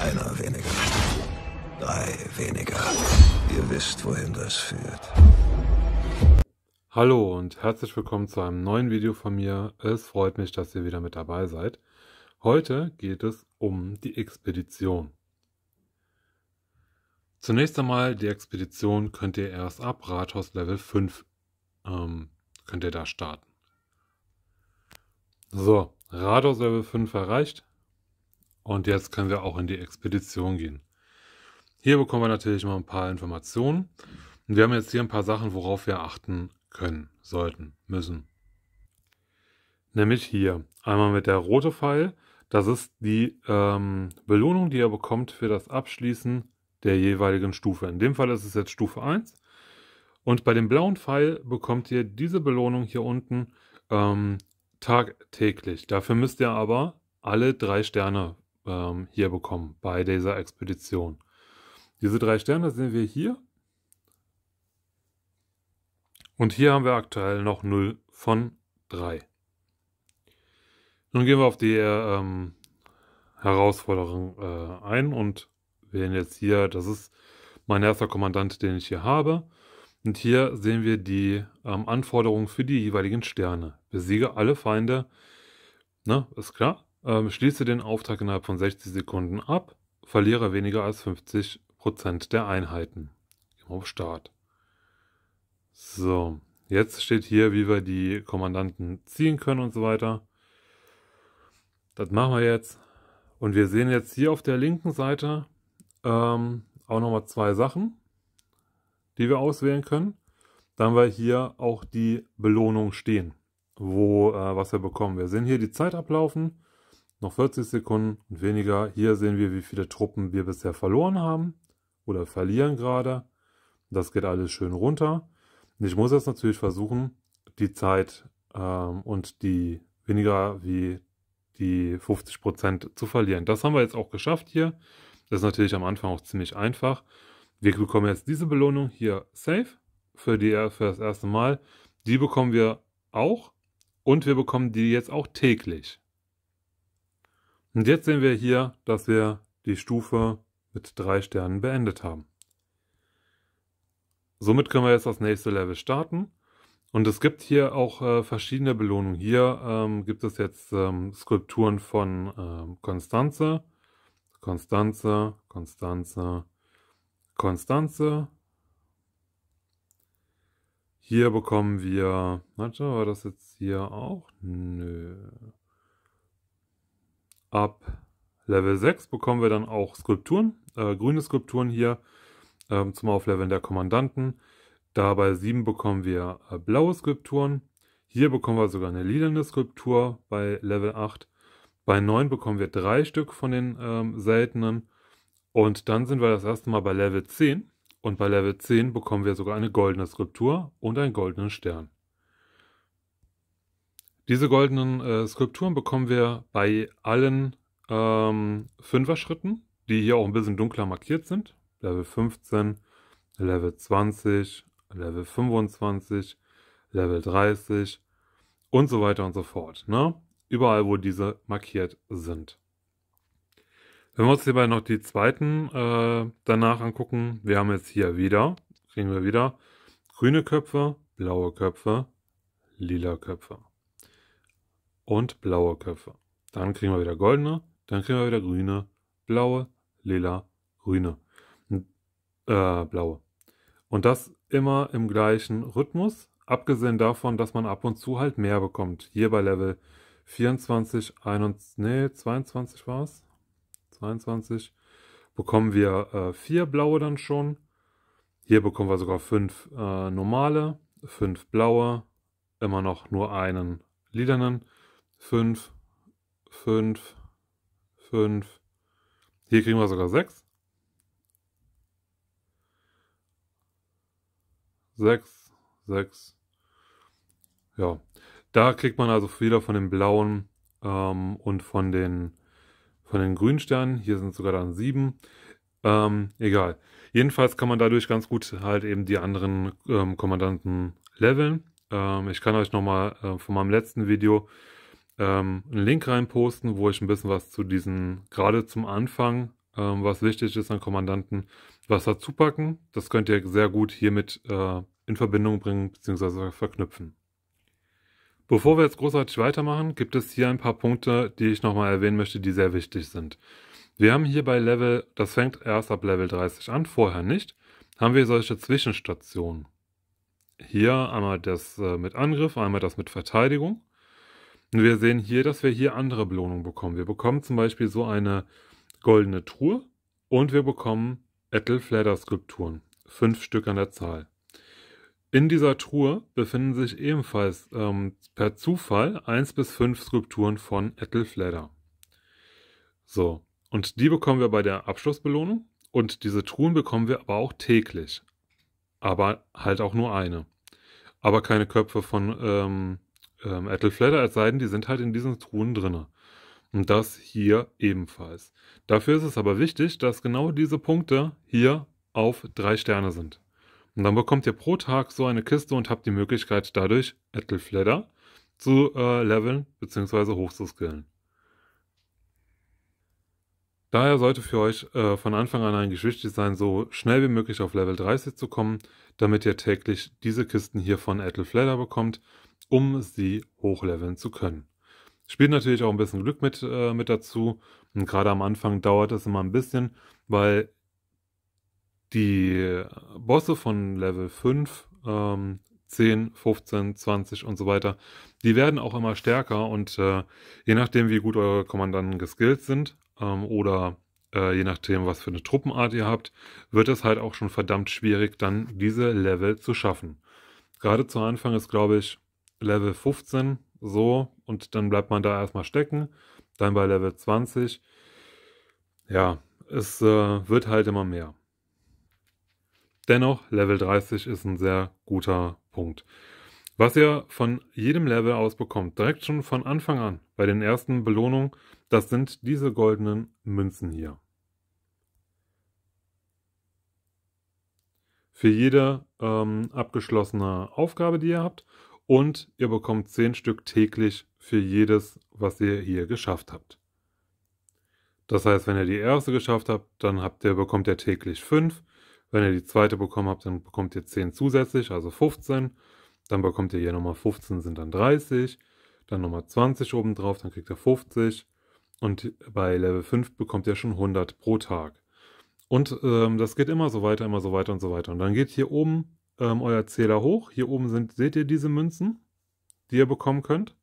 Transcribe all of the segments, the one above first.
Einer weniger. Drei weniger. Ihr wisst, wohin das führt. Hallo und herzlich willkommen zu einem neuen Video von mir. Es freut mich, dass ihr wieder mit dabei seid. Heute geht es um die Expedition. Zunächst einmal, die Expedition könnt ihr erst ab Rathaus Level 5 ähm, könnt ihr da starten. So, Rathaus Level 5 erreicht. Und jetzt können wir auch in die Expedition gehen. Hier bekommen wir natürlich mal ein paar Informationen. Und wir haben jetzt hier ein paar Sachen, worauf wir achten können, sollten, müssen. Nämlich hier einmal mit der rote Pfeil. Das ist die ähm, Belohnung, die ihr bekommt für das Abschließen der jeweiligen Stufe. In dem Fall ist es jetzt Stufe 1. Und bei dem blauen Pfeil bekommt ihr diese Belohnung hier unten ähm, tagtäglich. Dafür müsst ihr aber alle drei Sterne ähm, hier bekommen bei dieser Expedition. Diese drei Sterne sehen wir hier. Und hier haben wir aktuell noch 0 von 3. Nun gehen wir auf die ähm, Herausforderung äh, ein und wählen jetzt hier, das ist mein erster Kommandant, den ich hier habe. Und hier sehen wir die ähm, Anforderungen für die jeweiligen Sterne. Besiege alle Feinde. Na, ne, ist klar. Ähm, schließe den Auftrag innerhalb von 60 Sekunden ab, verliere weniger als 50% der Einheiten. Gehen Auf Start. So, jetzt steht hier, wie wir die Kommandanten ziehen können und so weiter. Das machen wir jetzt. Und wir sehen jetzt hier auf der linken Seite ähm, auch nochmal zwei Sachen, die wir auswählen können. Dann haben wir hier auch die Belohnung stehen, wo äh, was wir bekommen. Wir sehen hier die Zeit ablaufen noch 40 Sekunden und weniger. Hier sehen wir, wie viele Truppen wir bisher verloren haben oder verlieren gerade. Das geht alles schön runter. Und ich muss jetzt natürlich versuchen, die Zeit ähm, und die weniger wie die 50% zu verlieren. Das haben wir jetzt auch geschafft hier. Das ist natürlich am Anfang auch ziemlich einfach. Wir bekommen jetzt diese Belohnung hier safe für, die, für das erste Mal. Die bekommen wir auch und wir bekommen die jetzt auch täglich. Und jetzt sehen wir hier, dass wir die Stufe mit drei Sternen beendet haben. Somit können wir jetzt das nächste Level starten. Und es gibt hier auch äh, verschiedene Belohnungen. Hier ähm, gibt es jetzt ähm, Skulpturen von ähm, Konstanze, Konstanze, Konstanze, Konstanze. Hier bekommen wir, warte, war das jetzt hier auch? Nö. Ab Level 6 bekommen wir dann auch Skulpturen, äh, grüne Skulpturen hier äh, zum Aufleveln der Kommandanten. Da bei 7 bekommen wir äh, blaue Skulpturen. Hier bekommen wir sogar eine lilane Skulptur bei Level 8. Bei 9 bekommen wir drei Stück von den ähm, seltenen. Und dann sind wir das erste Mal bei Level 10. Und bei Level 10 bekommen wir sogar eine goldene Skulptur und einen goldenen Stern. Diese goldenen äh, Skulpturen bekommen wir bei allen ähm, Fünfer-Schritten, die hier auch ein bisschen dunkler markiert sind. Level 15, Level 20, Level 25, Level 30 und so weiter und so fort. Ne? Überall, wo diese markiert sind. Wenn wir uns hierbei noch die zweiten äh, danach angucken, wir haben jetzt hier wieder, kriegen wir wieder grüne Köpfe, blaue Köpfe, lila Köpfe und blaue Köpfe. Dann kriegen wir wieder goldene, dann kriegen wir wieder grüne, blaue, lila, grüne, äh, blaue. Und das immer im gleichen Rhythmus, abgesehen davon, dass man ab und zu halt mehr bekommt. Hier bei Level 24, 21, nee, 22 war es. 22 bekommen wir äh, vier blaue dann schon. Hier bekommen wir sogar fünf äh, normale, fünf blaue, immer noch nur einen lilanen 5, 5, 5. Hier kriegen wir sogar 6. 6, 6. Ja, da kriegt man also wieder von den blauen ähm, und von den, von den grünen Sternen. Hier sind sogar dann 7. Ähm, egal. Jedenfalls kann man dadurch ganz gut halt eben die anderen ähm, Kommandanten leveln. Ähm, ich kann euch nochmal äh, von meinem letzten Video ähm, einen Link reinposten, wo ich ein bisschen was zu diesen, gerade zum Anfang, ähm, was wichtig ist an Kommandanten, was dazu packen. Das könnt ihr sehr gut hiermit äh, in Verbindung bringen bzw. verknüpfen. Bevor wir jetzt großartig weitermachen, gibt es hier ein paar Punkte, die ich nochmal erwähnen möchte, die sehr wichtig sind. Wir haben hier bei Level, das fängt erst ab Level 30 an, vorher nicht, haben wir solche Zwischenstationen. Hier einmal das äh, mit Angriff, einmal das mit Verteidigung wir sehen hier, dass wir hier andere Belohnungen bekommen. Wir bekommen zum Beispiel so eine goldene Truhe und wir bekommen Ethelfledder-Skulpturen. Fünf Stück an der Zahl. In dieser Truhe befinden sich ebenfalls ähm, per Zufall 1 bis 5 Skulpturen von Ethelfledder. So, und die bekommen wir bei der Abschlussbelohnung und diese Truhen bekommen wir aber auch täglich. Aber halt auch nur eine. Aber keine Köpfe von ähm, ähm, Attle Flatter, es sei denn, die sind halt in diesen Truhen drin. Und das hier ebenfalls. Dafür ist es aber wichtig, dass genau diese Punkte hier auf drei Sterne sind. Und dann bekommt ihr pro Tag so eine Kiste und habt die Möglichkeit, dadurch Attle Flatter zu äh, leveln bzw. hochzuskillen. Daher sollte für euch äh, von Anfang an eigentlich wichtig sein, so schnell wie möglich auf Level 30 zu kommen, damit ihr täglich diese Kisten hier von Attle Flatter bekommt um sie hochleveln zu können. Spielt natürlich auch ein bisschen Glück mit, äh, mit dazu. Und gerade am Anfang dauert das immer ein bisschen, weil die Bosse von Level 5, ähm, 10, 15, 20 und so weiter, die werden auch immer stärker und äh, je nachdem, wie gut eure Kommandanten geskillt sind ähm, oder äh, je nachdem, was für eine Truppenart ihr habt, wird es halt auch schon verdammt schwierig, dann diese Level zu schaffen. Gerade zu Anfang ist, glaube ich, Level 15, so, und dann bleibt man da erstmal stecken, dann bei Level 20. Ja, es äh, wird halt immer mehr. Dennoch, Level 30 ist ein sehr guter Punkt. Was ihr von jedem Level aus bekommt, direkt schon von Anfang an, bei den ersten Belohnungen, das sind diese goldenen Münzen hier. Für jede ähm, abgeschlossene Aufgabe, die ihr habt und ihr bekommt 10 Stück täglich für jedes, was ihr hier geschafft habt. Das heißt, wenn ihr die erste geschafft habt, dann habt ihr, bekommt ihr täglich 5. Wenn ihr die zweite bekommen habt, dann bekommt ihr 10 zusätzlich, also 15. Dann bekommt ihr hier nochmal 15, sind dann 30. Dann nochmal 20 obendrauf, dann kriegt ihr 50. Und bei Level 5 bekommt ihr schon 100 pro Tag. Und ähm, das geht immer so weiter, immer so weiter und so weiter. Und dann geht hier oben ähm, euer Zähler hoch. Hier oben sind, seht ihr diese Münzen, die ihr bekommen könnt.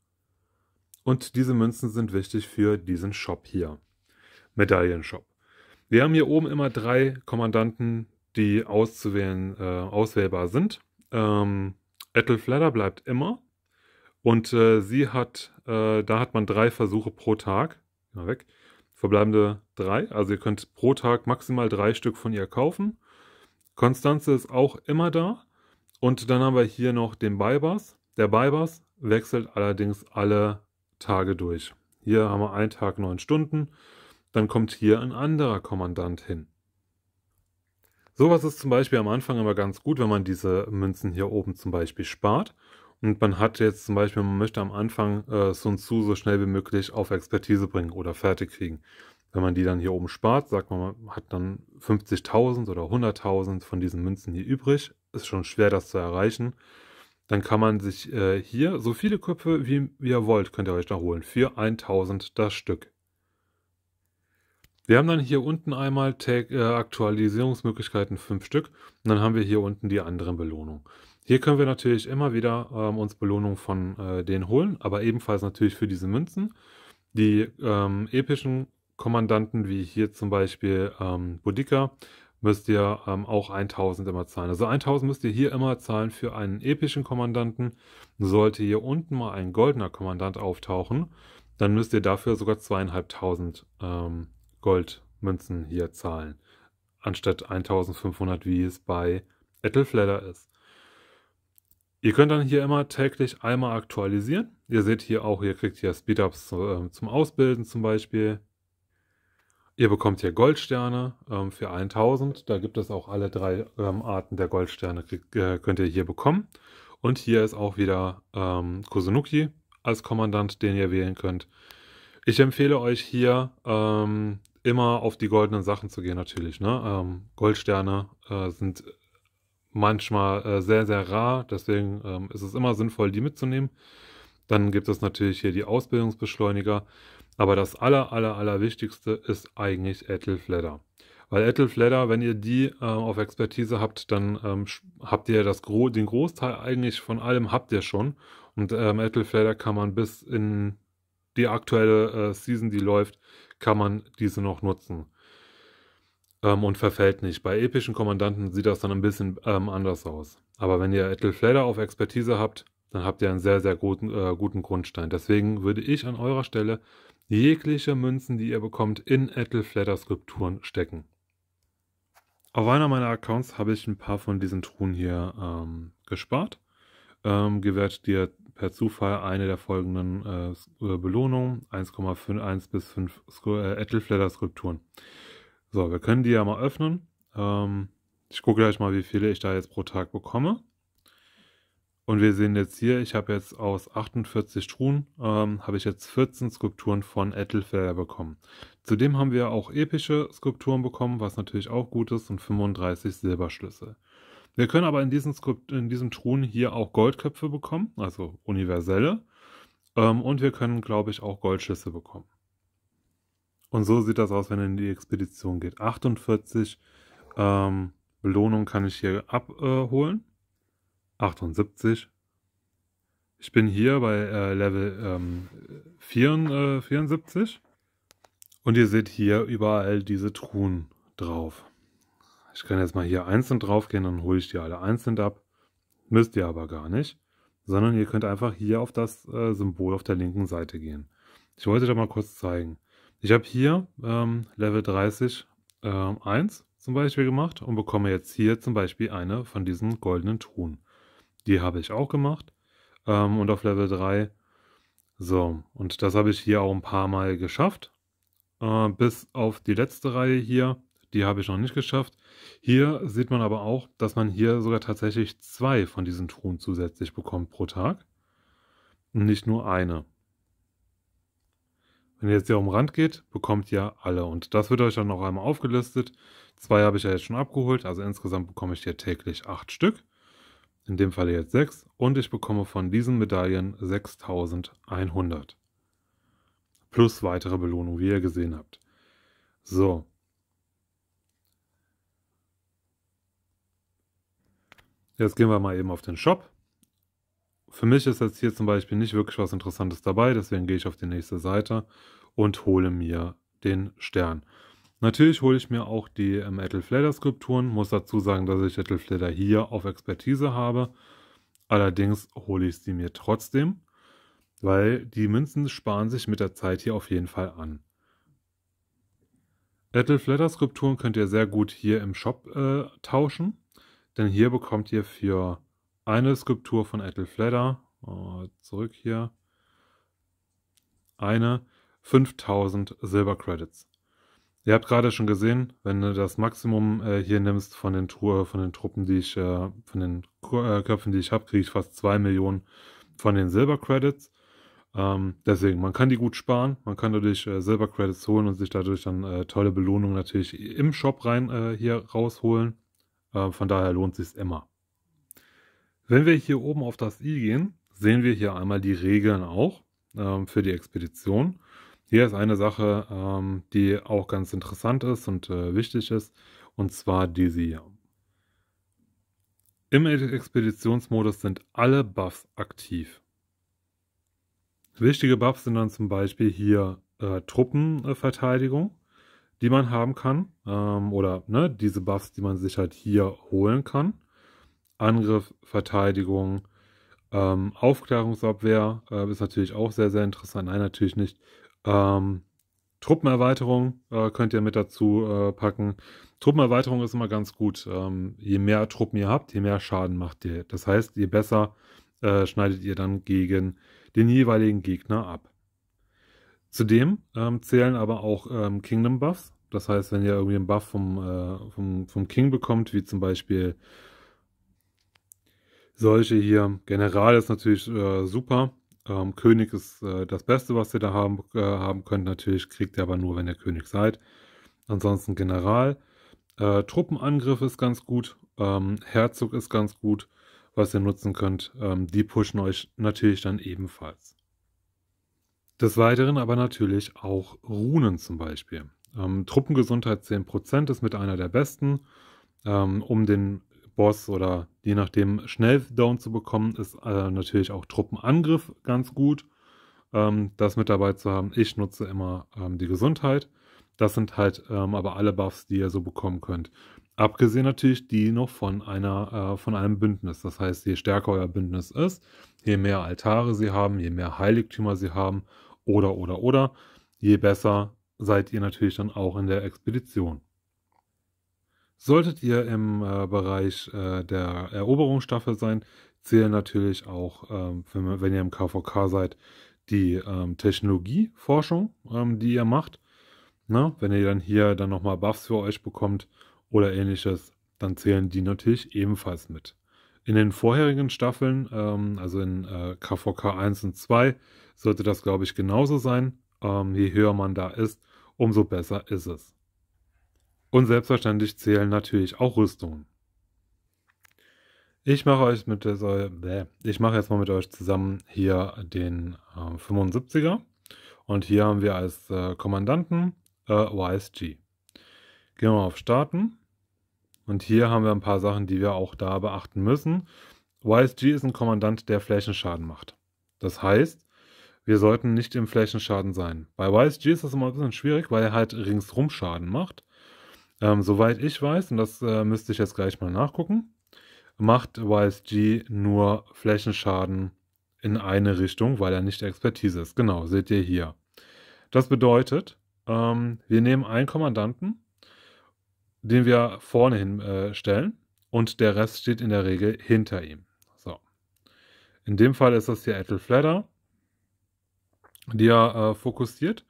Und diese Münzen sind wichtig für diesen Shop hier. Medaillenshop. Wir haben hier oben immer drei Kommandanten, die auszuwählen, äh, auswählbar sind. Ähm, Ethel Flatter bleibt immer. Und äh, sie hat, äh, da hat man drei Versuche pro Tag. Mal weg. Verbleibende drei. Also ihr könnt pro Tag maximal drei Stück von ihr kaufen. Konstanze ist auch immer da. Und dann haben wir hier noch den buy Der buy wechselt allerdings alle Tage durch. Hier haben wir einen Tag neun Stunden. Dann kommt hier ein anderer Kommandant hin. Sowas ist zum Beispiel am Anfang immer ganz gut, wenn man diese Münzen hier oben zum Beispiel spart. Und man hat jetzt zum Beispiel, man möchte am Anfang äh, Sun Tzu so schnell wie möglich auf Expertise bringen oder fertig kriegen. Wenn man die dann hier oben spart, sagt man, man hat dann 50.000 oder 100.000 von diesen Münzen hier übrig ist schon schwer, das zu erreichen. Dann kann man sich äh, hier so viele Köpfe, wie, wie ihr wollt, könnt ihr euch da holen. Für 1000 das Stück. Wir haben dann hier unten einmal Tag, äh, Aktualisierungsmöglichkeiten 5 Stück und dann haben wir hier unten die anderen Belohnungen. Hier können wir natürlich immer wieder ähm, uns Belohnungen von äh, denen holen, aber ebenfalls natürlich für diese Münzen. Die ähm, epischen Kommandanten, wie hier zum Beispiel ähm, Bodica, müsst ihr ähm, auch 1000 immer zahlen. Also 1000 müsst ihr hier immer zahlen für einen epischen Kommandanten. Sollte hier unten mal ein goldener Kommandant auftauchen, dann müsst ihr dafür sogar 2500 ähm, Goldmünzen hier zahlen. Anstatt 1500, wie es bei Ethelfledder ist. Ihr könnt dann hier immer täglich einmal aktualisieren. Ihr seht hier auch, ihr kriegt hier Speedups äh, zum Ausbilden zum Beispiel. Ihr bekommt hier Goldsterne ähm, für 1000. Da gibt es auch alle drei ähm, Arten der Goldsterne, äh, könnt ihr hier bekommen. Und hier ist auch wieder ähm, Kusunuki als Kommandant, den ihr wählen könnt. Ich empfehle euch hier ähm, immer auf die goldenen Sachen zu gehen, natürlich. Ne? Ähm, Goldsterne äh, sind manchmal äh, sehr, sehr rar. Deswegen ähm, ist es immer sinnvoll, die mitzunehmen. Dann gibt es natürlich hier die Ausbildungsbeschleuniger. Aber das aller, aller, aller Wichtigste ist eigentlich Ethyl Fledder. Weil Ethyl Fledder, wenn ihr die äh, auf Expertise habt, dann ähm, habt ihr das Gro den Großteil eigentlich von allem habt ihr schon. Und ähm, Ethyl Fladder kann man bis in die aktuelle äh, Season, die läuft, kann man diese noch nutzen. Ähm, und verfällt nicht. Bei epischen Kommandanten sieht das dann ein bisschen ähm, anders aus. Aber wenn ihr Ethyl Fledder auf Expertise habt, dann habt ihr einen sehr, sehr guten, äh, guten Grundstein. Deswegen würde ich an eurer Stelle jegliche Münzen, die ihr bekommt, in Ethelflatter-Skulpturen stecken. Auf einer meiner Accounts habe ich ein paar von diesen Truhen hier ähm, gespart. Ähm, gewährt dir per Zufall eine der folgenden äh, Belohnungen: 1,51 bis 5 äh, Ethelflatter-Skulpturen. So, wir können die ja mal öffnen. Ähm, ich gucke gleich mal, wie viele ich da jetzt pro Tag bekomme. Und wir sehen jetzt hier, ich habe jetzt aus 48 Truhen, ähm, habe ich jetzt 14 Skulpturen von Ettelfelder bekommen. Zudem haben wir auch epische Skulpturen bekommen, was natürlich auch gut ist, und 35 Silberschlüssel. Wir können aber in diesen, Skulpt in diesen Truhen hier auch Goldköpfe bekommen, also universelle. Ähm, und wir können, glaube ich, auch Goldschlüssel bekommen. Und so sieht das aus, wenn in die Expedition geht. 48 ähm, Belohnung kann ich hier abholen. Äh, 78. Ich bin hier bei äh, Level ähm, 4, äh, 74. Und ihr seht hier überall diese Truhen drauf. Ich kann jetzt mal hier einzeln drauf gehen, dann hole ich die alle einzeln ab. Müsst ihr aber gar nicht. Sondern ihr könnt einfach hier auf das äh, Symbol auf der linken Seite gehen. Ich wollte euch da mal kurz zeigen. Ich habe hier ähm, Level 30 äh, 1 zum Beispiel gemacht und bekomme jetzt hier zum Beispiel eine von diesen goldenen Truhen. Die habe ich auch gemacht. Ähm, und auf Level 3. So, und das habe ich hier auch ein paar Mal geschafft. Äh, bis auf die letzte Reihe hier. Die habe ich noch nicht geschafft. Hier sieht man aber auch, dass man hier sogar tatsächlich zwei von diesen Truhen zusätzlich bekommt pro Tag. Und nicht nur eine. Wenn ihr jetzt hier um Rand geht, bekommt ihr alle. Und das wird euch dann noch einmal aufgelistet. Zwei habe ich ja jetzt schon abgeholt. Also insgesamt bekomme ich hier täglich acht Stück in dem Fall jetzt 6, und ich bekomme von diesen Medaillen 6100. Plus weitere Belohnung, wie ihr gesehen habt. So. Jetzt gehen wir mal eben auf den Shop. Für mich ist jetzt hier zum Beispiel nicht wirklich was Interessantes dabei, deswegen gehe ich auf die nächste Seite und hole mir den Stern. Natürlich hole ich mir auch die ähm, Ethelflader Skulpturen, muss dazu sagen, dass ich Ethelflader hier auf Expertise habe. Allerdings hole ich sie mir trotzdem, weil die Münzen sparen sich mit der Zeit hier auf jeden Fall an. Ethelflader Skulpturen könnt ihr sehr gut hier im Shop äh, tauschen, denn hier bekommt ihr für eine Skulptur von Ethelflader, äh, zurück hier, eine 5000 Silber Credits. Ihr habt gerade schon gesehen, wenn du das Maximum äh, hier nimmst von den, Tru äh, von den Truppen, die ich, äh, von den äh, Köpfen, die ich habe, kriege ich fast 2 Millionen von den Silbercredits. Ähm, deswegen, man kann die gut sparen, man kann dadurch äh, Silber holen und sich dadurch dann äh, tolle Belohnungen natürlich im Shop rein hier rausholen. von daher lohnt sich immer. Wenn wir hier oben auf das i gehen, sehen wir hier einmal die Regeln auch ähm, für die Expedition. Hier ist eine Sache, ähm, die auch ganz interessant ist und äh, wichtig ist, und zwar diese hier. Im Expeditionsmodus sind alle Buffs aktiv. Wichtige Buffs sind dann zum Beispiel hier äh, Truppenverteidigung, die man haben kann, ähm, oder ne, diese Buffs, die man sich halt hier holen kann. Angriff, Verteidigung, ähm, Aufklärungsabwehr äh, ist natürlich auch sehr, sehr interessant. Nein, natürlich nicht. Ähm, Truppenerweiterung äh, könnt ihr mit dazu äh, packen. Truppenerweiterung ist immer ganz gut. Ähm, je mehr Truppen ihr habt, je mehr Schaden macht ihr. Das heißt, je besser äh, schneidet ihr dann gegen den jeweiligen Gegner ab. Zudem ähm, zählen aber auch ähm, Kingdom Buffs. Das heißt, wenn ihr irgendwie einen Buff vom, äh, vom, vom King bekommt, wie zum Beispiel solche hier, General ist natürlich äh, super, ähm, König ist äh, das Beste, was ihr da haben, äh, haben könnt. Natürlich kriegt ihr aber nur, wenn ihr König seid. Ansonsten General. Äh, Truppenangriff ist ganz gut. Ähm, Herzog ist ganz gut, was ihr nutzen könnt. Ähm, die pushen euch natürlich dann ebenfalls. Des Weiteren aber natürlich auch Runen zum Beispiel. Ähm, Truppengesundheit 10% ist mit einer der besten. Ähm, um den Boss oder je nachdem schnell down zu bekommen, ist äh, natürlich auch Truppenangriff ganz gut. Ähm, das mit dabei zu haben. Ich nutze immer ähm, die Gesundheit. Das sind halt ähm, aber alle Buffs, die ihr so bekommen könnt. Abgesehen natürlich die noch von einer äh, von einem Bündnis. Das heißt, je stärker euer Bündnis ist, je mehr Altare sie haben, je mehr Heiligtümer sie haben, oder oder oder, je besser seid ihr natürlich dann auch in der Expedition. Solltet ihr im äh, Bereich äh, der Eroberungsstaffel sein, zählen natürlich auch, ähm, wenn, wenn, ihr im KVK seid, die ähm, Technologieforschung, ähm, die ihr macht. Na, ne? wenn ihr dann hier dann nochmal Buffs für euch bekommt oder ähnliches, dann zählen die natürlich ebenfalls mit. In den vorherigen Staffeln, ähm, also in äh, KVK 1 und 2, sollte das, glaube ich, genauso sein. Ähm, je höher man da ist, umso besser ist es. Und selbstverständlich zählen natürlich auch Rüstungen. Ich mache euch mit der, ich mache jetzt mal mit euch zusammen hier den äh, 75er. Und hier haben wir als äh, Kommandanten äh, YSG. Gehen wir mal auf Starten. Und hier haben wir ein paar Sachen, die wir auch da beachten müssen. YSG ist ein Kommandant, der Flächenschaden macht. Das heißt, wir sollten nicht im Flächenschaden sein. Bei YSG ist das immer ein bisschen schwierig, weil er halt ringsrum Schaden macht. Ähm, soweit ich weiß, und das äh, müsste ich jetzt gleich mal nachgucken, macht YSG nur Flächenschaden in eine Richtung, weil er nicht Expertise ist. Genau, seht ihr hier. Das bedeutet, ähm, wir nehmen einen Kommandanten, den wir vorne hinstellen, äh, und der Rest steht in der Regel hinter ihm. So. In dem Fall ist das hier Ethel Flatter, die er äh, fokussiert.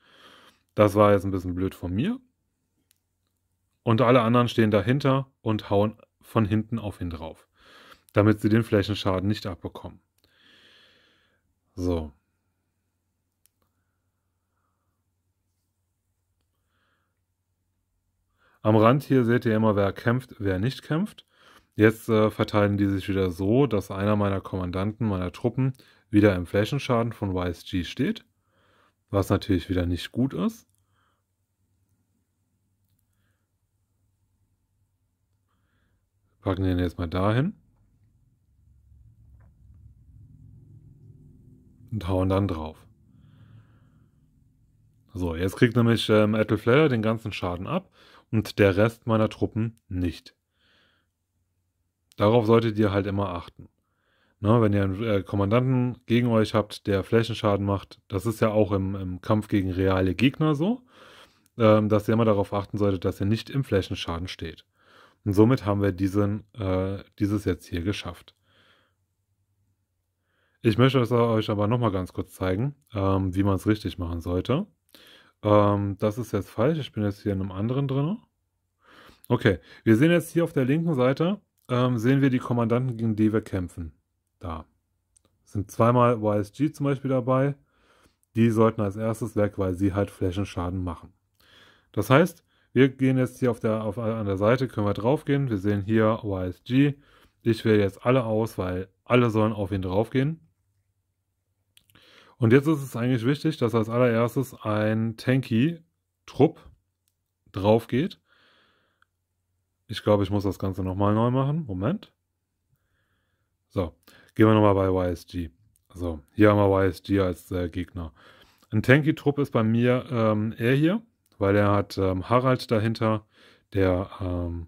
Das war jetzt ein bisschen blöd von mir und alle anderen stehen dahinter und hauen von hinten auf ihn drauf, damit sie den Flächenschaden nicht abbekommen. So. Am Rand hier seht ihr immer, wer kämpft, wer nicht kämpft. Jetzt äh, verteilen die sich wieder so, dass einer meiner Kommandanten, meiner Truppen, wieder im Flächenschaden von YSG steht, was natürlich wieder nicht gut ist. Packen den jetzt mal dahin. Und hauen dann drauf. So, jetzt kriegt nämlich ähm, Ethelflair den ganzen Schaden ab und der Rest meiner Truppen nicht. Darauf solltet ihr halt immer achten. Na, ne, wenn ihr einen äh, Kommandanten gegen euch habt, der Flächenschaden macht, das ist ja auch im, im Kampf gegen reale Gegner so, ähm, dass ihr immer darauf achten solltet, dass ihr nicht im Flächenschaden steht. Und somit haben wir diesen, äh, dieses jetzt hier geschafft. Ich möchte es euch aber nochmal ganz kurz zeigen, ähm, wie man es richtig machen sollte. Ähm, das ist jetzt falsch. Ich bin jetzt hier in einem anderen drin. Okay, wir sehen jetzt hier auf der linken Seite, ähm, sehen wir die Kommandanten, gegen die wir kämpfen. Da. Es sind zweimal YSG zum Beispiel dabei. Die sollten als erstes weg, weil sie halt Flächenschaden machen. Das heißt, wir gehen jetzt hier auf der, auf, an der Seite, können wir draufgehen. Wir sehen hier YSG. Ich wähle jetzt alle aus, weil alle sollen auf ihn draufgehen. Und jetzt ist es eigentlich wichtig, dass als allererstes ein Tanky-Trupp drauf geht. Ich glaube, ich muss das Ganze nochmal neu machen. Moment. So, gehen wir nochmal bei YSG. So, hier haben wir YSG als äh, Gegner. Ein Tanky-Trupp ist bei mir ähm, er hier weil er hat ähm, Harald dahinter, der, ähm,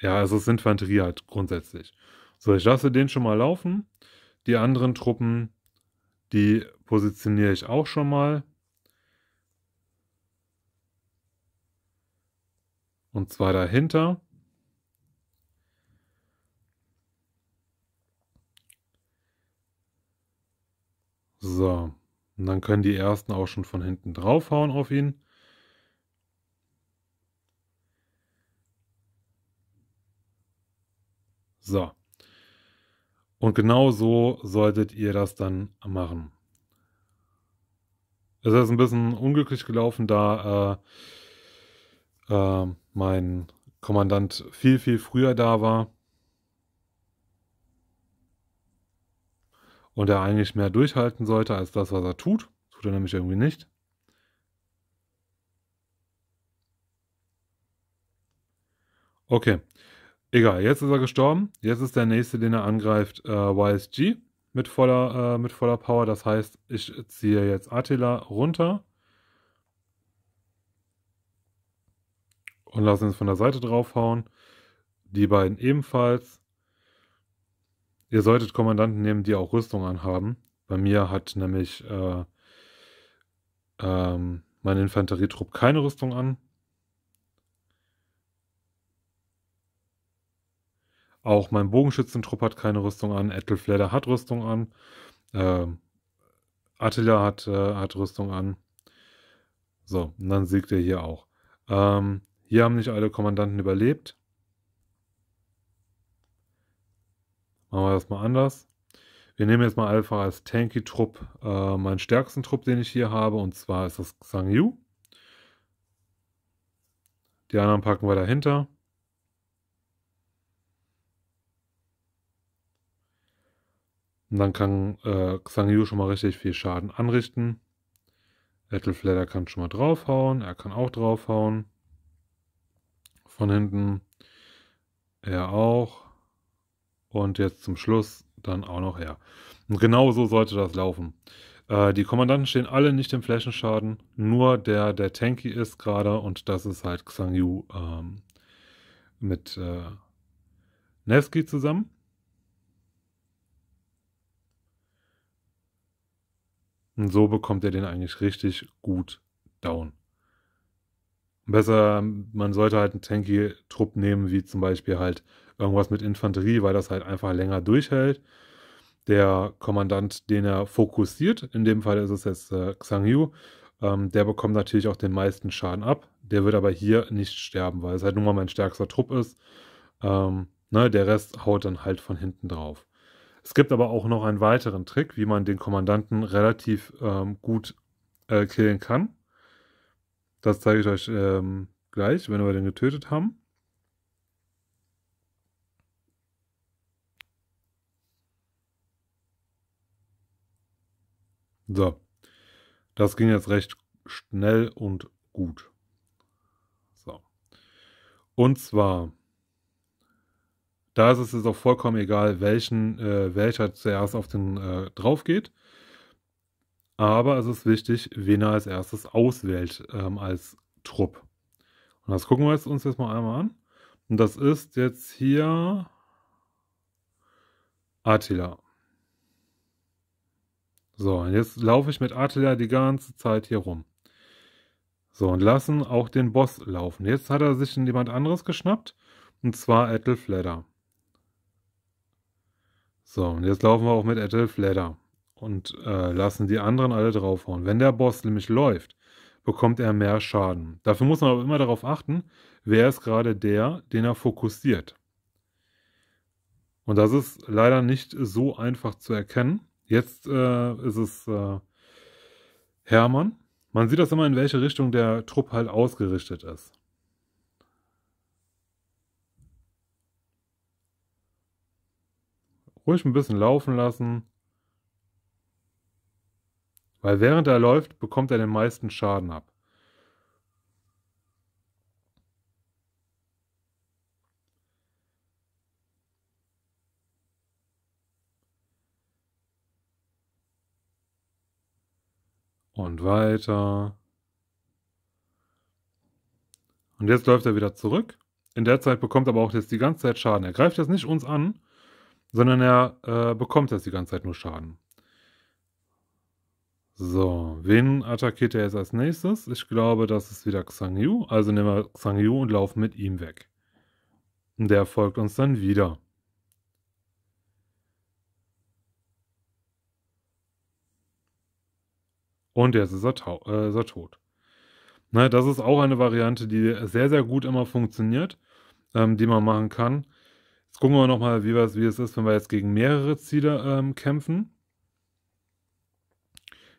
ja, also es ist Infanterie halt grundsätzlich. So, ich lasse den schon mal laufen. Die anderen Truppen, die positioniere ich auch schon mal. Und zwar dahinter. So, und dann können die ersten auch schon von hinten draufhauen auf ihn. So. Und genau so solltet ihr das dann machen. Es ist ein bisschen unglücklich gelaufen, da äh, äh, mein Kommandant viel, viel früher da war. Und er eigentlich mehr durchhalten sollte als das, was er tut. Tut er nämlich irgendwie nicht. Okay. Egal, jetzt ist er gestorben. Jetzt ist der nächste, den er angreift, äh, YSG mit voller, äh, mit voller Power. Das heißt, ich ziehe jetzt Attila runter. Und lasse ihn von der Seite draufhauen. Die beiden ebenfalls. Ihr solltet Kommandanten nehmen, die auch Rüstung anhaben. Bei mir hat nämlich äh, ähm, mein Infanterietrupp keine Rüstung an. Auch mein Bogenschützentrupp hat keine Rüstung an. Ettelfleder hat Rüstung an. Äh, Attila hat, äh, hat Rüstung an. So, und dann siegt er hier auch. Ähm, hier haben nicht alle Kommandanten überlebt. Machen wir das mal anders. Wir nehmen jetzt mal Alpha als Tanky-Trupp, äh, meinen stärksten Trupp, den ich hier habe, und zwar ist das Xang Yu. Die anderen packen wir dahinter. Und dann kann äh, Xangyu schon mal richtig viel Schaden anrichten. Battleflatter kann schon mal draufhauen. Er kann auch draufhauen. Von hinten. Er auch. Und jetzt zum Schluss dann auch noch er. Und genau so sollte das laufen. Äh, die Kommandanten stehen alle nicht im Flächenschaden. Nur der, der tanky ist gerade. Und das ist halt Xang Yu ähm, mit äh, Nevsky zusammen. Und so bekommt er den eigentlich richtig gut down. Besser, man sollte halt einen Tanky-Trupp nehmen, wie zum Beispiel halt irgendwas mit Infanterie, weil das halt einfach länger durchhält. Der Kommandant, den er fokussiert, in dem Fall ist es jetzt äh, Xang Yu, ähm, der bekommt natürlich auch den meisten Schaden ab. Der wird aber hier nicht sterben, weil es halt nun mal mein stärkster Trupp ist. Ähm, ne, der Rest haut dann halt von hinten drauf. Es gibt aber auch noch einen weiteren Trick, wie man den Kommandanten relativ ähm, gut äh, killen kann. Das zeige ich euch ähm, gleich, wenn wir den getötet haben. So, das ging jetzt recht schnell und gut. So, und zwar da ist es auch vollkommen egal, welchen, äh, welcher zuerst auf den äh, drauf geht. Aber es ist wichtig, wen er als erstes auswählt ähm, als Trupp. Und das gucken wir jetzt uns jetzt mal einmal an. Und das ist jetzt hier Attila. So, und jetzt laufe ich mit Attila die ganze Zeit hier rum. So, und lassen auch den Boss laufen. Jetzt hat er sich in jemand anderes geschnappt, und zwar Fledder. So, und jetzt laufen wir auch mit Ethel Flatter und äh, lassen die anderen alle draufhauen. Wenn der Boss nämlich läuft, bekommt er mehr Schaden. Dafür muss man aber immer darauf achten, wer ist gerade der, den er fokussiert. Und das ist leider nicht so einfach zu erkennen. Jetzt äh, ist es äh, Hermann. Man sieht das immer, in welche Richtung der Trupp halt ausgerichtet ist. Ruhig ein bisschen laufen lassen. Weil während er läuft, bekommt er den meisten Schaden ab. Und weiter. Und jetzt läuft er wieder zurück. In der Zeit bekommt aber auch jetzt die ganze Zeit Schaden. Er greift jetzt nicht uns an, sondern er äh, bekommt jetzt die ganze Zeit nur Schaden. So, wen attackiert er jetzt als nächstes? Ich glaube, das ist wieder Xang Yu. Also nehmen wir Xang Yu und laufen mit ihm weg. Und der folgt uns dann wieder. Und jetzt ist er, äh, ist er tot. Na, ne, das ist auch eine Variante, die sehr, sehr gut immer funktioniert, ähm, die man machen kann. Jetzt gucken wir nochmal, wie, wie es ist, wenn wir jetzt gegen mehrere Ziele ähm, kämpfen.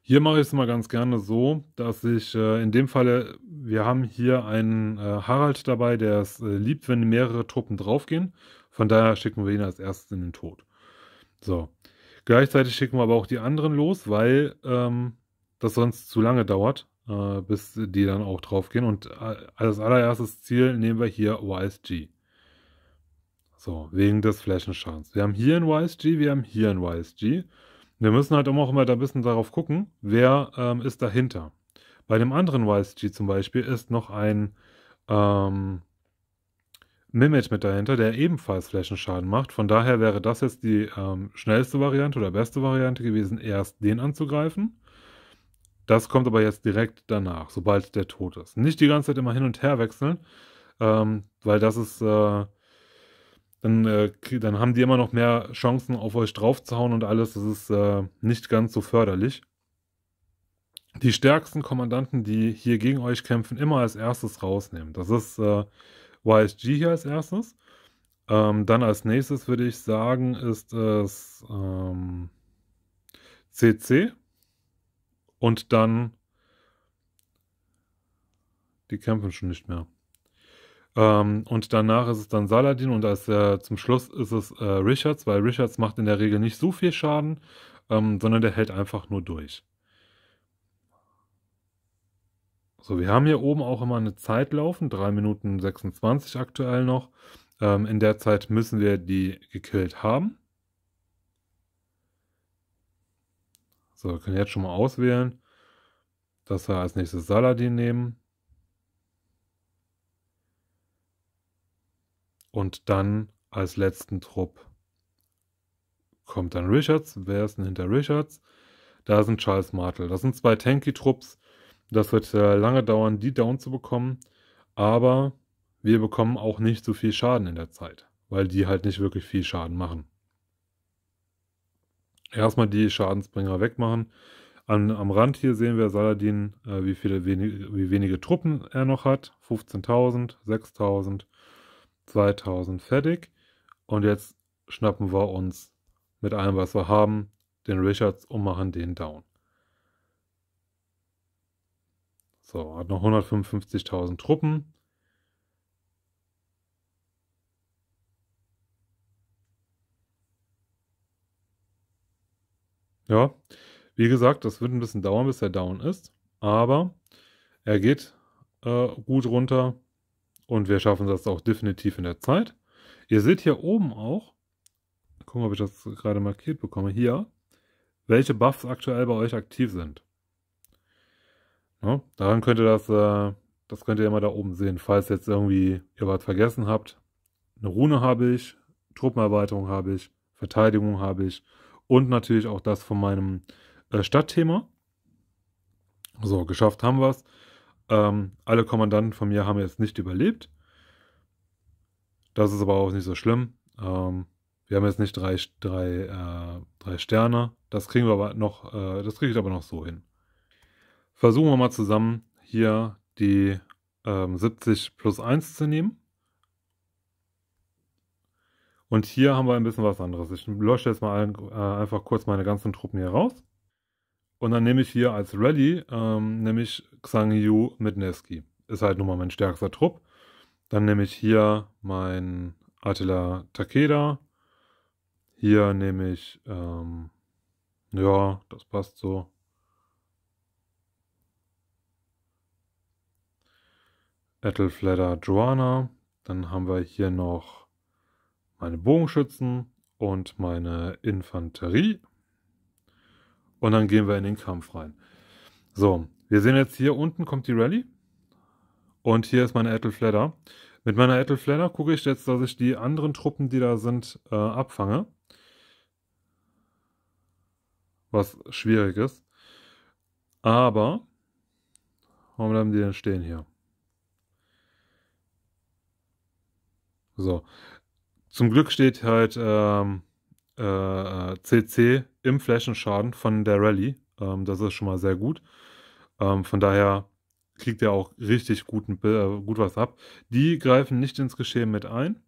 Hier mache ich es mal ganz gerne so, dass ich äh, in dem Falle, wir haben hier einen äh, Harald dabei, der es äh, liebt, wenn mehrere Truppen draufgehen. Von daher schicken wir ihn als erstes in den Tod. So. Gleichzeitig schicken wir aber auch die anderen los, weil ähm, das sonst zu lange dauert, äh, bis die dann auch draufgehen. Und äh, als allererstes Ziel nehmen wir hier YSG. So, wegen des Flächenschadens. Wir haben hier ein YSG, wir haben hier ein YSG. Wir müssen halt auch immer da ein bisschen darauf gucken, wer ähm, ist dahinter. Bei dem anderen YSG zum Beispiel ist noch ein ähm, Mimit mit dahinter, der ebenfalls Flächenschaden macht. Von daher wäre das jetzt die ähm, schnellste Variante oder beste Variante gewesen, erst den anzugreifen. Das kommt aber jetzt direkt danach, sobald der tot ist. Nicht die ganze Zeit immer hin und her wechseln, ähm, weil das ist äh, dann, äh, dann haben die immer noch mehr Chancen, auf euch draufzuhauen und alles. Das ist äh, nicht ganz so förderlich. Die stärksten Kommandanten, die hier gegen euch kämpfen, immer als erstes rausnehmen. Das ist äh, YSG hier als erstes. Ähm, dann als nächstes würde ich sagen, ist es ähm, CC und dann die kämpfen schon nicht mehr. Ähm, und danach ist es dann Saladin und als, äh, zum Schluss ist es äh, Richards, weil Richards macht in der Regel nicht so viel Schaden, ähm, sondern der hält einfach nur durch. So, wir haben hier oben auch immer eine Zeit laufen, 3 Minuten 26 aktuell noch. Ähm, in der Zeit müssen wir die gekillt haben. So, wir können jetzt schon mal auswählen, dass wir als nächstes Saladin nehmen. Und dann als letzten Trupp kommt dann Richards. Wer ist denn hinter Richards? Da sind Charles Martel. Das sind zwei Tanky-Trupps. Das wird äh, lange dauern, die down zu bekommen. Aber wir bekommen auch nicht so viel Schaden in der Zeit, weil die halt nicht wirklich viel Schaden machen. Erstmal die Schadensbringer wegmachen. An, am Rand hier sehen wir Saladin, äh, wie viele wenig, wie wenige Truppen er noch hat. 15.000, 6.000. 2000 fertig. Und jetzt schnappen wir uns mit allem, was wir haben, den Richards und machen den down. So, hat noch 155.000 Truppen. Ja, wie gesagt, das wird ein bisschen dauern, bis er down ist. Aber er geht äh, gut runter. Und wir schaffen das auch definitiv in der Zeit. Ihr seht hier oben auch, gucken, ob ich das gerade markiert bekomme, hier, welche Buffs aktuell bei euch aktiv sind. Ja, ne, daran könnt ihr das, äh, das könnt ihr immer da oben sehen. Falls jetzt irgendwie ihr was vergessen habt, eine Rune habe ich, Truppenerweiterung habe ich, Verteidigung habe ich und natürlich auch das von meinem äh, Stadtthema. So, geschafft haben wir es. Ähm, alle Kommandanten von mir haben jetzt nicht überlebt. Das ist aber auch nicht so schlimm. Ähm, wir haben jetzt nicht drei, drei, äh, drei Sterne. Das kriegen wir aber noch, äh, das kriege ich aber noch so hin. Versuchen wir mal zusammen hier die ähm, 70 plus 1 zu nehmen. Und hier haben wir ein bisschen was anderes. Ich lösche jetzt mal ein, äh, einfach kurz meine ganzen Truppen hier raus. Und dann nehme ich hier als Rally, ähm, Xang Yu mit Neski. Ist halt nun mal mein stärkster Trupp. Dann nehme ich hier mein Attila Takeda. Hier nehme ich, ähm, ja, das passt so. Ethelfledder Joanna. Dann haben wir hier noch meine Bogenschützen und meine Infanterie. Und dann gehen wir in den Kampf rein. So, wir sehen jetzt hier unten kommt die Rallye. Und hier ist meine Ettle Flatter. Mit meiner Ettle Flatter gucke ich jetzt, dass ich die anderen Truppen, die da sind, äh, abfange. Was schwierig ist. Aber, warum bleiben die denn stehen hier? So. Zum Glück steht halt ähm, äh, CC äh, im Flächenschaden von der Rallye. Ähm, das ist schon mal sehr gut. Ähm, von daher kriegt er auch richtig guten, äh, gut was ab. Die greifen nicht ins Geschehen mit ein,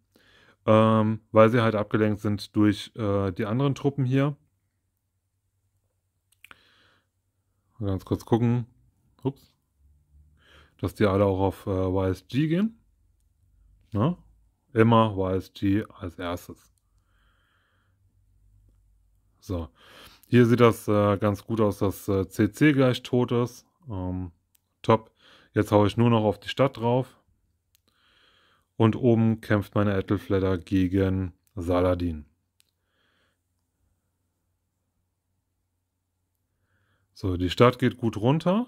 ähm, weil sie halt abgelenkt sind durch äh, die anderen Truppen hier. Mal ganz kurz gucken. Ups. Dass die alle auch auf äh, YSG gehen. Na? Ne? Immer YSG als erstes. So. Hier sieht das äh, ganz gut aus, dass äh, CC gleich tot ist. Ähm, top. Jetzt haue ich nur noch auf die Stadt drauf. Und oben kämpft meine Ettelfledder gegen Saladin. So, die Stadt geht gut runter.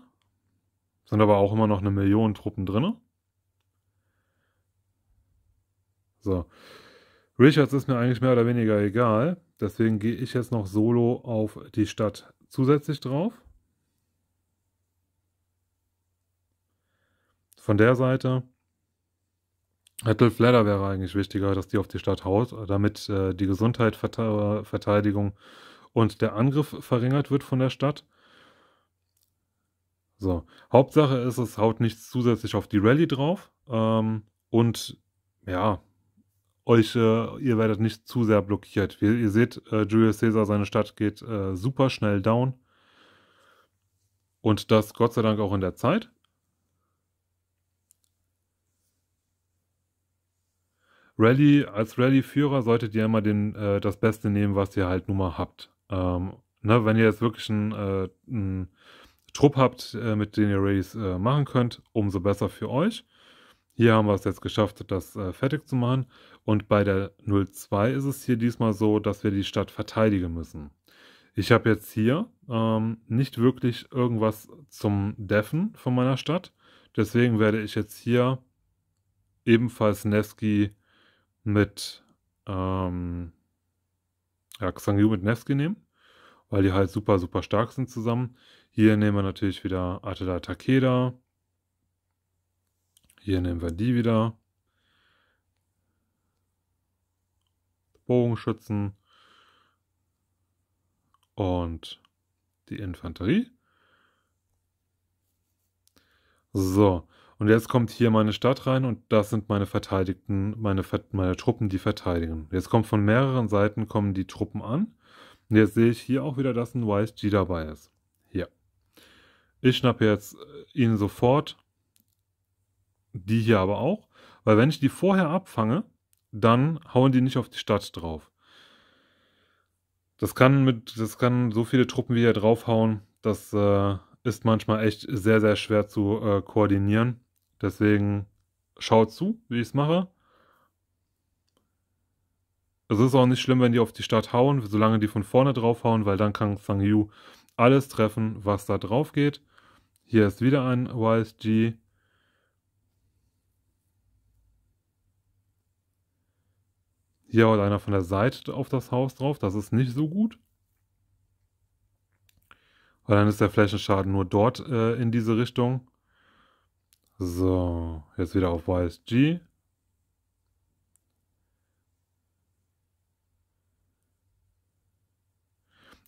Sind aber auch immer noch eine Million Truppen drin. So. Richards ist mir eigentlich mehr oder weniger egal. Deswegen gehe ich jetzt noch solo auf die Stadt zusätzlich drauf. Von der Seite. Battle Flatter wäre eigentlich wichtiger, dass die auf die Stadt haut, damit äh, die Gesundheit, Verteidigung und der Angriff verringert wird von der Stadt. So, Hauptsache ist, es haut nichts zusätzlich auf die Rallye drauf. Ähm, und ja, euch, äh, ihr werdet nicht zu sehr blockiert. Wie, ihr seht, äh, Julius Caesar, seine Stadt geht äh, super schnell down. Und das Gott sei Dank auch in der Zeit. Rally, als Rallye-Führer solltet ihr immer den, äh, das Beste nehmen, was ihr halt nun mal habt. Ähm, ne, wenn ihr jetzt wirklich einen, äh, Trupp habt, äh, mit dem ihr Rallyes äh, machen könnt, umso besser für euch. Hier haben wir es jetzt geschafft, das äh, fertig zu machen. Und bei der 02 ist es hier diesmal so, dass wir die Stadt verteidigen müssen. Ich habe jetzt hier ähm, nicht wirklich irgendwas zum Deffen von meiner Stadt. Deswegen werde ich jetzt hier ebenfalls Nevsky mit ähm, ja, Xangyu mit Nevsky nehmen, weil die halt super, super stark sind zusammen. Hier nehmen wir natürlich wieder Atela Takeda. Hier nehmen wir die wieder. Bogenschützen und die Infanterie. So, und jetzt kommt hier meine Stadt rein und das sind meine Verteidigten, meine, meine Truppen, die verteidigen. Jetzt kommt von mehreren Seiten kommen die Truppen an. Und jetzt sehe ich hier auch wieder, dass ein YSG dabei ist. Hier. Ich schnappe jetzt äh, ihn sofort. Die hier aber auch. Weil wenn ich die vorher abfange, dann hauen die nicht auf die Stadt drauf. Das kann mit, das kann so viele Truppen wieder draufhauen, das äh, ist manchmal echt sehr, sehr schwer zu äh, koordinieren. Deswegen schaut zu, wie ich es mache. Es ist auch nicht schlimm, wenn die auf die Stadt hauen, solange die von vorne draufhauen, weil dann kann Sang Yu alles treffen, was da drauf geht. Hier ist wieder ein YSG. Hier haut einer von der Seite auf das Haus drauf. Das ist nicht so gut. Weil dann ist der Flächenschaden nur dort äh, in diese Richtung. So, jetzt wieder auf YSG.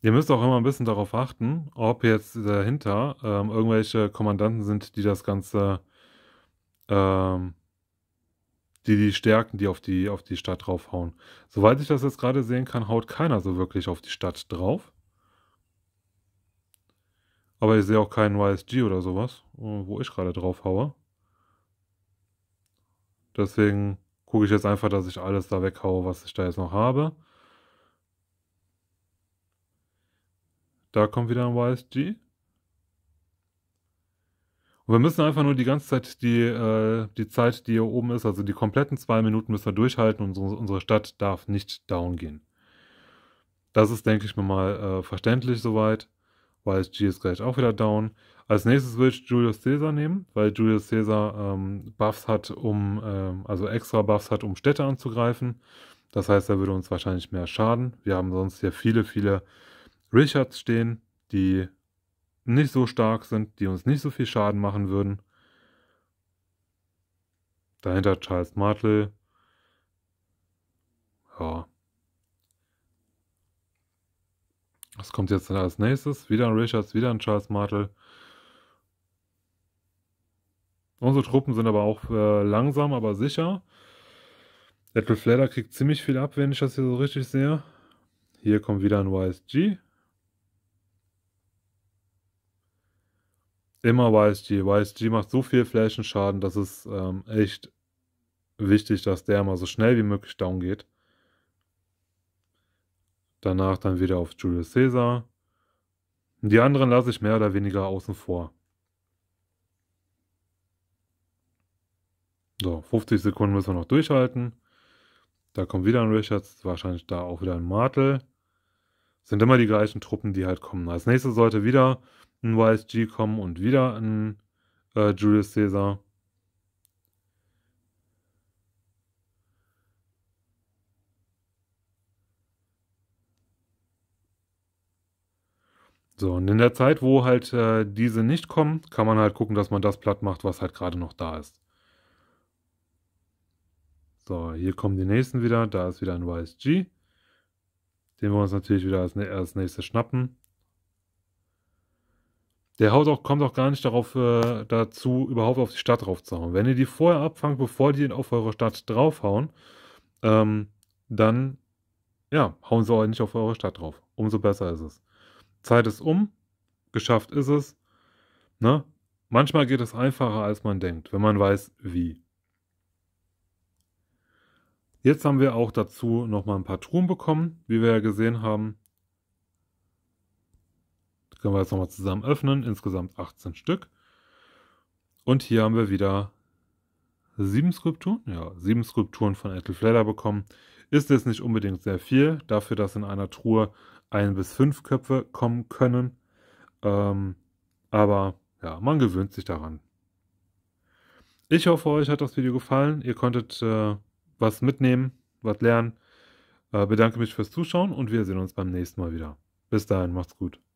Ihr müsst auch immer ein bisschen darauf achten, ob jetzt dahinter ähm, irgendwelche Kommandanten sind, die das Ganze ähm, die, die Stärken, die auf die, auf die Stadt draufhauen. Soweit ich das jetzt gerade sehen kann, haut keiner so wirklich auf die Stadt drauf. Aber ich sehe auch keinen YSG oder sowas, äh, wo ich gerade drauf haue. Deswegen gucke ich jetzt einfach, dass ich alles da weghaue, was ich da jetzt noch habe. Da kommt wieder ein YSG. Und wir müssen einfach nur die ganze Zeit die, äh, die Zeit, die hier oben ist, also die kompletten zwei Minuten müssen wir durchhalten und unsere, unsere Stadt darf nicht down gehen. Das ist, denke ich mir mal, äh, verständlich soweit, weil G ist gleich auch wieder down. Als nächstes will ich Julius Caesar nehmen, weil Julius Caesar ähm, Buffs hat, um, ähm, also extra Buffs hat, um Städte anzugreifen. Das heißt, er würde uns wahrscheinlich mehr schaden. Wir haben sonst hier viele, viele Richards stehen, die nicht so stark sind, die uns nicht so viel Schaden machen würden. Dahinter Charles Martel. Ja. Was kommt jetzt als nächstes? Wieder ein Richards, wieder ein Charles Martel. Unsere Truppen sind aber auch äh, langsam, aber sicher. Edward Flatter kriegt ziemlich viel ab, wenn ich das hier so richtig sehe. Hier kommt wieder ein YSG. Immer YSG. YSG macht so viel Flächenschaden, dass es ähm, echt wichtig, dass der mal so schnell wie möglich down geht. Danach dann wieder auf Julius Caesar. Die anderen lasse ich mehr oder weniger außen vor. So, 50 Sekunden müssen wir noch durchhalten. Da kommt wieder ein Richards, wahrscheinlich da auch wieder ein Martel. Sind immer die gleichen Truppen, die halt kommen. Als nächstes sollte wieder ein YSG kommen und wieder ein äh, Julius Caesar. So, und in der Zeit, wo halt äh, diese nicht kommen, kann man halt gucken, dass man das platt macht, was halt gerade noch da ist. So, hier kommen die nächsten wieder. Da ist wieder ein YSG. Den wir uns natürlich wieder als, als nächstes schnappen. Der haut auch, kommt auch gar nicht darauf äh, dazu, überhaupt auf die Stadt draufzuhauen. Wenn ihr die vorher abfangt, bevor die auf eure Stadt draufhauen, ähm, dann ja, hauen sie auch nicht auf eure Stadt drauf. Umso besser ist es. Zeit ist um, geschafft ist es. Ne? Manchmal geht es einfacher, als man denkt, wenn man weiß, wie. Jetzt haben wir auch dazu nochmal ein paar Truhen bekommen, wie wir ja gesehen haben können wir jetzt nochmal zusammen öffnen. Insgesamt 18 Stück. Und hier haben wir wieder sieben Skulpturen. Ja, sieben Skulpturen von Ethel Fledder bekommen. Ist jetzt nicht unbedingt sehr viel. Dafür, dass in einer Truhe ein bis fünf Köpfe kommen können. Ähm, aber ja, man gewöhnt sich daran. Ich hoffe, euch hat das Video gefallen. Ihr konntet äh, was mitnehmen, was lernen. Äh, bedanke mich fürs Zuschauen und wir sehen uns beim nächsten Mal wieder. Bis dahin, macht's gut.